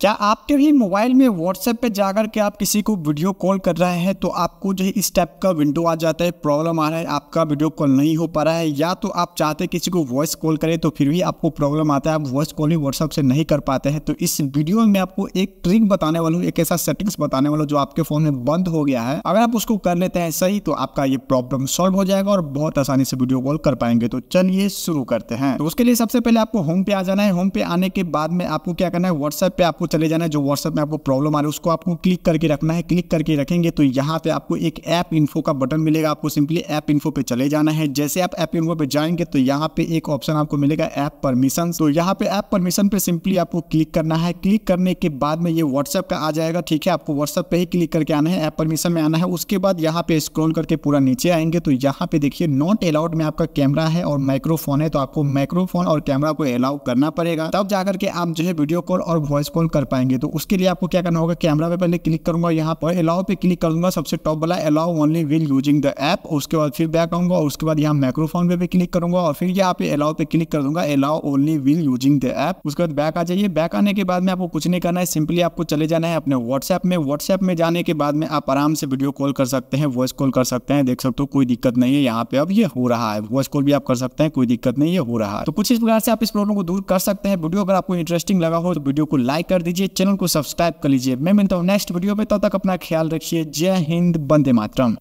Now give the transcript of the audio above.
क्या आपके भी मोबाइल में व्हाट्सएप पे जाकर के आप किसी को वीडियो कॉल कर रहे हैं तो आपको जो है इस टाइप का विंडो आ जाता है प्रॉब्लम आ रहा है आपका वीडियो कॉल नहीं हो पा रहा है या तो आप चाहते किसी को वॉइस कॉल करें तो फिर भी आपको प्रॉब्लम आता है आप वॉइस कॉल भी व्हाट्सएप से नहीं कर पाते हैं तो इस वीडियो में आपको एक ट्रिक बताने वाला हूँ एक ऐसा सेटिंग्स बताने वाला जो आपके फ़ोन में बंद हो गया है अगर आप उसको कर लेते हैं सही तो आपका ये प्रॉब्लम सॉल्व हो जाएगा और बहुत आसानी से वीडियो कॉल कर पाएंगे तो चलिए शुरू करते हैं तो उसके लिए सबसे पहले आपको होम पे आ जाना है होम पे आने के बाद में आपको क्या करना है व्हाट्सएप पे आपको चले जाना है जो व्हाट्सएप में आपको प्रॉब्लम आ रही है उसको आपको क्लिक करके रखना है क्लिक करके रखेंगे तो यहाँ पे आपको एक ऐप इन्फो का बटन मिलेगा आपको सिंपली ऐप इन्फो पे चले जाना है जैसे आप ऐप इन्फो पे जाएंगे तो यहाँ पे एक ऑप्शन आपको मिलेगा ऐप परमिशन तो यहाँ पे ऐप परमिशन पे सिंपली आपको क्लिक करना है क्लिक करने के बाद में ये व्हाट्सएप का आ जाएगा ठीक है आपको व्हाट्सएप पे ही क्लिक करके आना है ऐप परमिशन में आना है उसके बाद यहाँ पे स्क्रोल करके पूरा नीचे आएंगे तो यहाँ पे देखिए नॉट अलाउड में आपका कैमरा है और माइक्रोफोन है तो आपको माइक्रोफोन और कैमरा को अलाउ करना पड़ेगा तब जाकर के आप जो है वीडियो कॉल और वॉइस कॉल कर कर पाएंगे तो उसके लिए आपको क्या करना होगा कैमरा पे पहले क्लिक करूंगा यहाँ पर अलाउ पे क्लिक करूंगा सबसे टॉप वाला allow only while using the app उसके बाद फिर बैक आऊंगा और उसके बाद यहाँ माइक्रोफोन पे भी क्लिक करूंगा और फिर यहाँ पे अलाउ पे क्लिक कर दूंगा allow only while using the app उसके बाद बैक आ जाइए बैक आने के बाद में आपको कुछ नहीं करना है सिंपली आपको चले जाना है अपने व्हाट्सएप में व्हाट्सएप में जाने के बाद में आप आराम से वीडियो कॉल कर सकते हैं वॉइस कॉल कर सकते हैं देख सकते हो कोई दिक्कत नहीं है यहाँ पे अब ये हो रहा है वॉइस कॉल भी आप कर सकते हैं कोई दिक्कत नहीं है हो रहा है तो कुछ इस प्रकार से आप इस प्रॉब्लम को दूर कर सकते हैं वीडियो अगर आपको इंटरेस्टिंग लगा हो तो वीडियो को लाइक कर दीजिए दीजिए चैनल को सब्सक्राइब कर लीजिए मैं मिलता हूँ नेक्स्ट वीडियो में तब तो तक अपना ख्याल रखिए जय हिंद बंदे मातरम